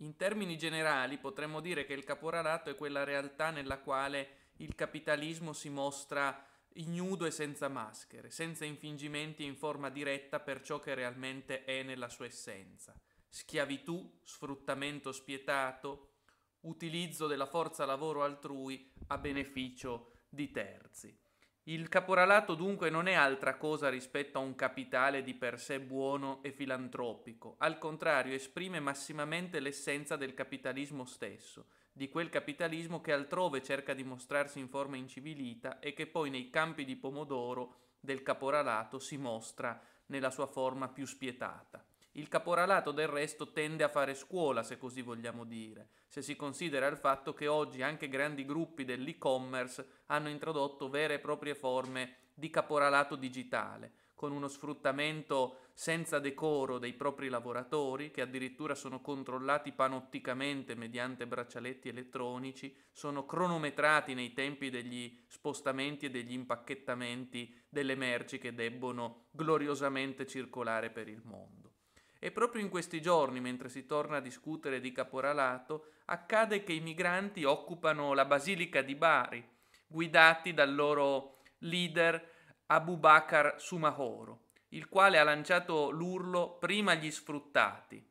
In termini generali potremmo dire che il caporalato è quella realtà nella quale il capitalismo si mostra ignudo e senza maschere, senza infingimenti in forma diretta per ciò che realmente è nella sua essenza. Schiavitù, sfruttamento spietato, utilizzo della forza lavoro altrui a beneficio di terzi. Il caporalato dunque non è altra cosa rispetto a un capitale di per sé buono e filantropico, al contrario esprime massimamente l'essenza del capitalismo stesso, di quel capitalismo che altrove cerca di mostrarsi in forma incivilita e che poi nei campi di pomodoro del caporalato si mostra nella sua forma più spietata. Il caporalato del resto tende a fare scuola, se così vogliamo dire, se si considera il fatto che oggi anche grandi gruppi dell'e-commerce hanno introdotto vere e proprie forme di caporalato digitale, con uno sfruttamento senza decoro dei propri lavoratori, che addirittura sono controllati panotticamente mediante braccialetti elettronici, sono cronometrati nei tempi degli spostamenti e degli impacchettamenti delle merci che debbono gloriosamente circolare per il mondo. E proprio in questi giorni, mentre si torna a discutere di caporalato, accade che i migranti occupano la basilica di Bari, guidati dal loro leader Abu Bakr Sumahoro, il quale ha lanciato l'urlo prima gli sfruttati.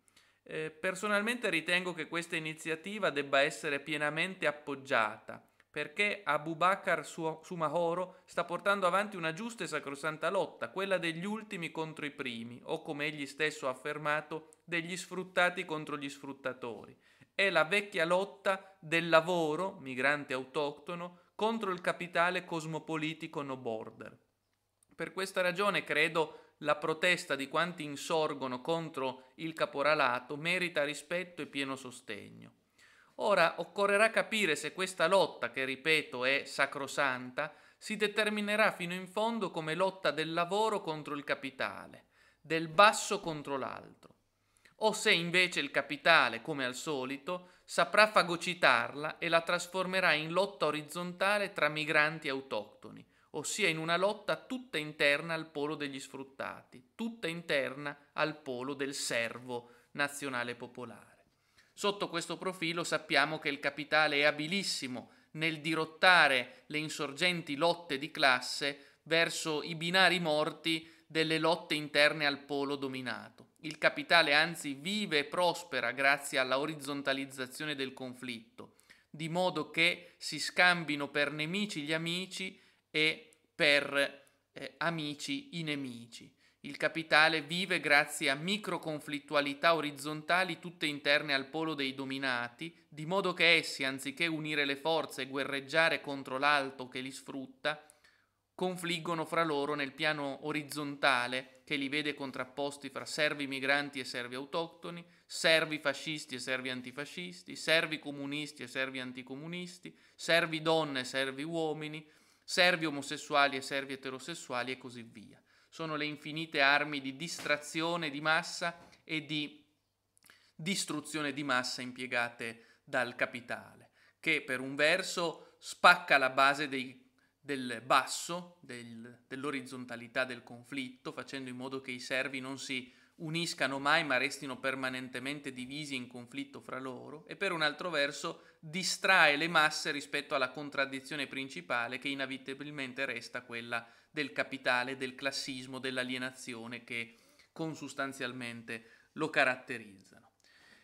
Eh, personalmente ritengo che questa iniziativa debba essere pienamente appoggiata perché Abubakar Bakr Sumahoro sta portando avanti una giusta e sacrosanta lotta, quella degli ultimi contro i primi, o come egli stesso ha affermato, degli sfruttati contro gli sfruttatori. È la vecchia lotta del lavoro, migrante autoctono, contro il capitale cosmopolitico no border. Per questa ragione credo la protesta di quanti insorgono contro il caporalato merita rispetto e pieno sostegno. Ora occorrerà capire se questa lotta, che ripeto è sacrosanta, si determinerà fino in fondo come lotta del lavoro contro il capitale, del basso contro l'altro, o se invece il capitale, come al solito, saprà fagocitarla e la trasformerà in lotta orizzontale tra migranti autoctoni, ossia in una lotta tutta interna al polo degli sfruttati, tutta interna al polo del servo nazionale popolare. Sotto questo profilo sappiamo che il capitale è abilissimo nel dirottare le insorgenti lotte di classe verso i binari morti delle lotte interne al polo dominato. Il capitale anzi vive e prospera grazie alla orizzontalizzazione del conflitto, di modo che si scambino per nemici gli amici e per eh, amici i nemici. Il capitale vive grazie a microconflittualità orizzontali tutte interne al polo dei dominati, di modo che essi, anziché unire le forze e guerreggiare contro l'alto che li sfrutta, confliggono fra loro nel piano orizzontale che li vede contrapposti fra servi migranti e servi autoctoni, servi fascisti e servi antifascisti, servi comunisti e servi anticomunisti, servi donne e servi uomini, servi omosessuali e servi eterosessuali e così via sono le infinite armi di distrazione di massa e di distruzione di massa impiegate dal capitale, che per un verso spacca la base dei, del basso, del, dell'orizzontalità del conflitto, facendo in modo che i servi non si uniscano mai ma restino permanentemente divisi in conflitto fra loro, e per un altro verso distrae le masse rispetto alla contraddizione principale che inevitabilmente resta quella del capitale, del classismo, dell'alienazione che consustanzialmente lo caratterizzano.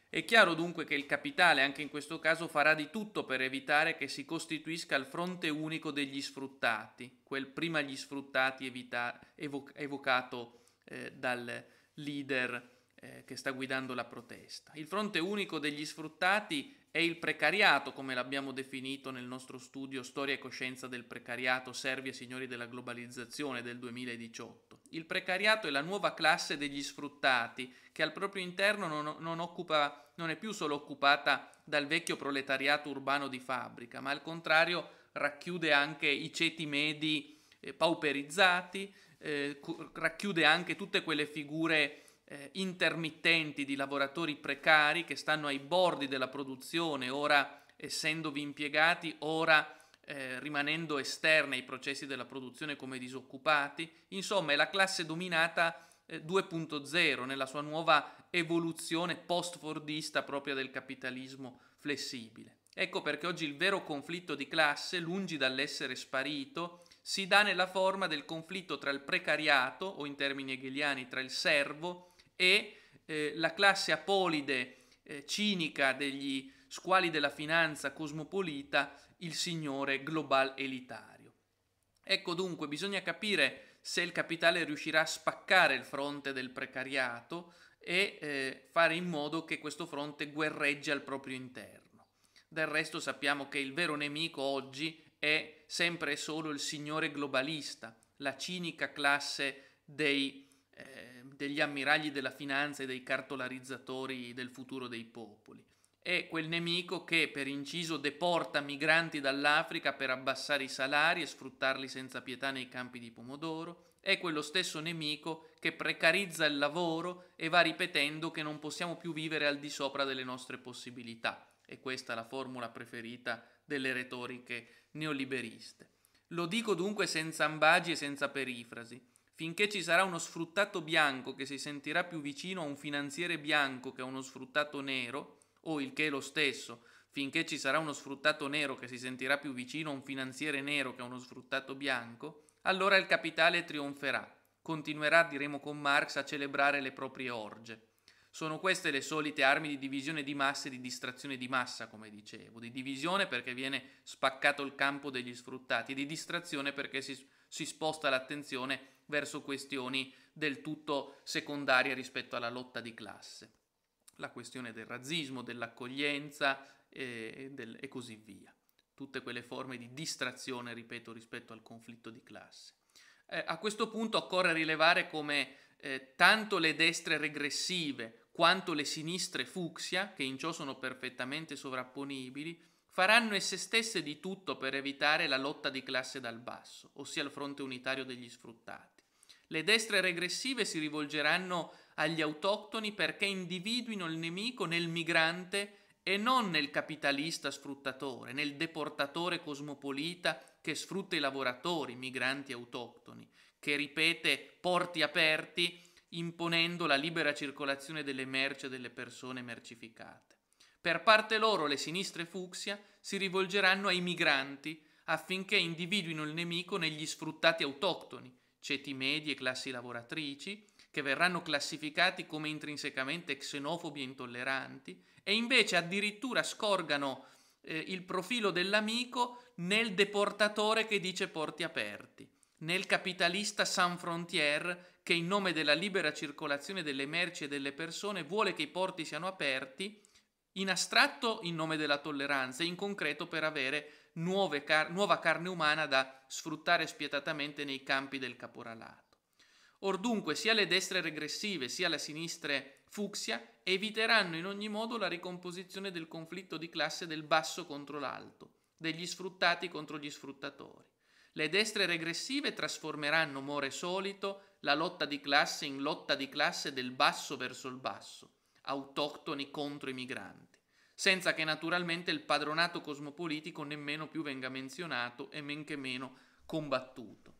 È chiaro dunque che il capitale anche in questo caso farà di tutto per evitare che si costituisca il fronte unico degli sfruttati, quel prima gli sfruttati evita- evo- evocato eh, dal, leader eh, che sta guidando la protesta. Il fronte unico degli sfruttati è il precariato, come l'abbiamo definito nel nostro studio Storia e coscienza del precariato, servi e signori della globalizzazione del 2018. Il precariato è la nuova classe degli sfruttati che al proprio interno non, non, occupa, non è più solo occupata dal vecchio proletariato urbano di fabbrica, ma al contrario racchiude anche i ceti medi eh, pauperizzati, eh, racchiude anche tutte quelle figure eh, intermittenti di lavoratori precari che stanno ai bordi della produzione, ora essendovi impiegati, ora eh, rimanendo esterni ai processi della produzione come disoccupati. Insomma, è la classe dominata 2.0 eh, nella sua nuova evoluzione post-fordista proprio del capitalismo flessibile. Ecco perché oggi il vero conflitto di classe, lungi dall'essere sparito, si dà nella forma del conflitto tra il precariato, o in termini hegeliani tra il servo, e eh, la classe apolide, eh, cinica degli squali della finanza cosmopolita, il signore global elitario. Ecco dunque, bisogna capire se il capitale riuscirà a spaccare il fronte del precariato e eh, fare in modo che questo fronte guerreggia al proprio interno. Del resto sappiamo che il vero nemico oggi è sempre e solo il signore globalista, la cinica classe dei, eh, degli ammiragli della finanza e dei cartolarizzatori del futuro dei popoli. È quel nemico che, per inciso, deporta migranti dall'Africa per abbassare i salari e sfruttarli senza pietà nei campi di pomodoro, è quello stesso nemico che precarizza il lavoro e va ripetendo che non possiamo più vivere al di sopra delle nostre possibilità e questa la formula preferita delle retoriche neoliberiste. Lo dico dunque senza ambagi e senza perifrasi. Finché ci sarà uno sfruttato bianco che si sentirà più vicino a un finanziere bianco che a uno sfruttato nero, o il che è lo stesso, finché ci sarà uno sfruttato nero che si sentirà più vicino a un finanziere nero che a uno sfruttato bianco, allora il capitale trionferà, continuerà, diremo con Marx, a celebrare le proprie orge. Sono queste le solite armi di divisione di massa e di distrazione di massa, come dicevo, di divisione perché viene spaccato il campo degli sfruttati, di distrazione perché si, si sposta l'attenzione verso questioni del tutto secondarie rispetto alla lotta di classe. La questione del razzismo, dell'accoglienza e, del, e così via. Tutte quelle forme di distrazione, ripeto, rispetto al conflitto di classe. Eh, a questo punto occorre rilevare come eh, tanto le destre regressive quanto le sinistre fucsia, che in ciò sono perfettamente sovrapponibili, faranno esse stesse di tutto per evitare la lotta di classe dal basso, ossia il fronte unitario degli sfruttati. Le destre regressive si rivolgeranno agli autoctoni perché individuino il nemico nel migrante e non nel capitalista sfruttatore, nel deportatore cosmopolita che sfrutta i lavoratori, migranti autoctoni, che ripete porti aperti imponendo la libera circolazione delle merci e delle persone mercificate. Per parte loro le sinistre fucsia si rivolgeranno ai migranti affinché individuino il nemico negli sfruttati autoctoni, ceti medi e classi lavoratrici, che verranno classificati come intrinsecamente xenofobi e intolleranti, e invece addirittura scorgano eh, il profilo dell'amico nel deportatore che dice porti aperti, nel capitalista sans frontières che in nome della libera circolazione delle merci e delle persone vuole che i porti siano aperti, in astratto in nome della tolleranza e in concreto per avere car- nuova carne umana da sfruttare spietatamente nei campi del caporalato. Or dunque sia le destre regressive sia le sinistre fucsia eviteranno in ogni modo la ricomposizione del conflitto di classe del basso contro l'alto, degli sfruttati contro gli sfruttatori. Le destre regressive trasformeranno more solito la lotta di classe in lotta di classe del basso verso il basso, autoctoni contro i migranti, senza che naturalmente il padronato cosmopolitico nemmeno più venga menzionato e men che meno combattuto.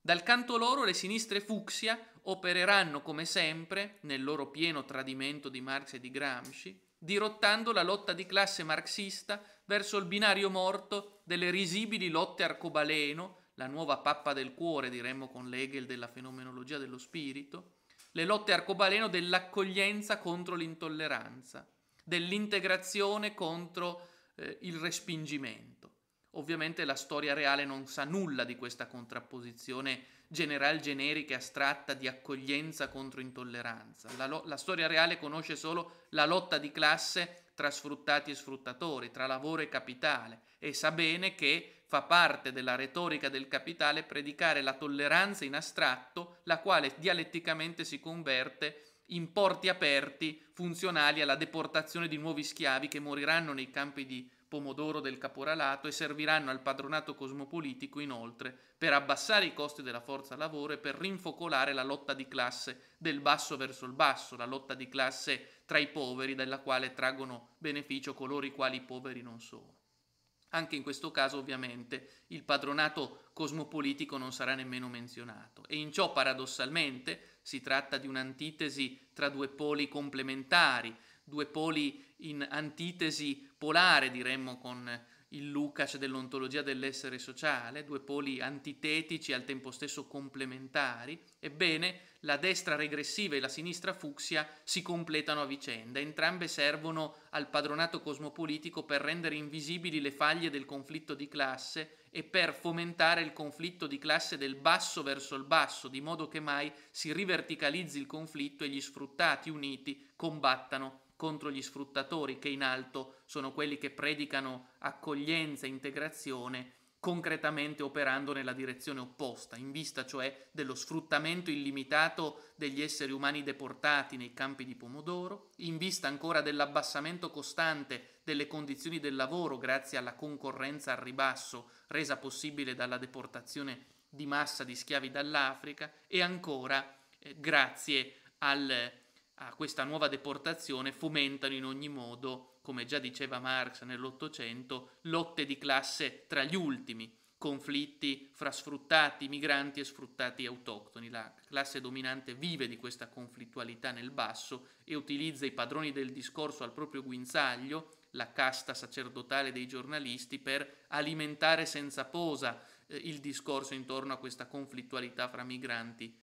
Dal canto loro le sinistre fucsia opereranno come sempre, nel loro pieno tradimento di Marx e di Gramsci, dirottando la lotta di classe marxista verso il binario morto delle risibili lotte arcobaleno, la nuova pappa del cuore, diremmo con l'Hegel della fenomenologia dello spirito, le lotte arcobaleno dell'accoglienza contro l'intolleranza, dell'integrazione contro eh, il respingimento. Ovviamente la storia reale non sa nulla di questa contrapposizione general generica e astratta di accoglienza contro intolleranza. La, lo- la storia reale conosce solo la lotta di classe tra sfruttati e sfruttatori, tra lavoro e capitale, e sa bene che fa parte della retorica del capitale predicare la tolleranza in astratto, la quale dialetticamente si converte in porti aperti funzionali alla deportazione di nuovi schiavi che moriranno nei campi di pomodoro del caporalato e serviranno al padronato cosmopolitico inoltre per abbassare i costi della forza lavoro e per rinfocolare la lotta di classe del basso verso il basso, la lotta di classe tra i poveri dalla quale traggono beneficio coloro i quali poveri non sono. Anche in questo caso ovviamente il padronato cosmopolitico non sarà nemmeno menzionato e in ciò paradossalmente si tratta di un'antitesi tra due poli complementari due poli in antitesi polare, diremmo, con il Lucas dell'ontologia dell'essere sociale, due poli antitetici e al tempo stesso complementari, ebbene la destra regressiva e la sinistra fucsia si completano a vicenda, entrambe servono al padronato cosmopolitico per rendere invisibili le faglie del conflitto di classe e per fomentare il conflitto di classe del basso verso il basso, di modo che mai si riverticalizzi il conflitto e gli sfruttati uniti combattano contro gli sfruttatori che in alto sono quelli che predicano accoglienza e integrazione concretamente operando nella direzione opposta, in vista cioè dello sfruttamento illimitato degli esseri umani deportati nei campi di pomodoro, in vista ancora dell'abbassamento costante delle condizioni del lavoro grazie alla concorrenza al ribasso resa possibile dalla deportazione di massa di schiavi dall'Africa e ancora eh, grazie al a questa nuova deportazione fomentano in ogni modo, come già diceva Marx nell'Ottocento, lotte di classe tra gli ultimi, conflitti fra sfruttati, migranti e sfruttati autoctoni. La classe dominante vive di questa conflittualità nel basso e utilizza i padroni del discorso al proprio guinzaglio, la casta sacerdotale dei giornalisti, per alimentare senza posa eh, il discorso intorno a questa conflittualità fra migranti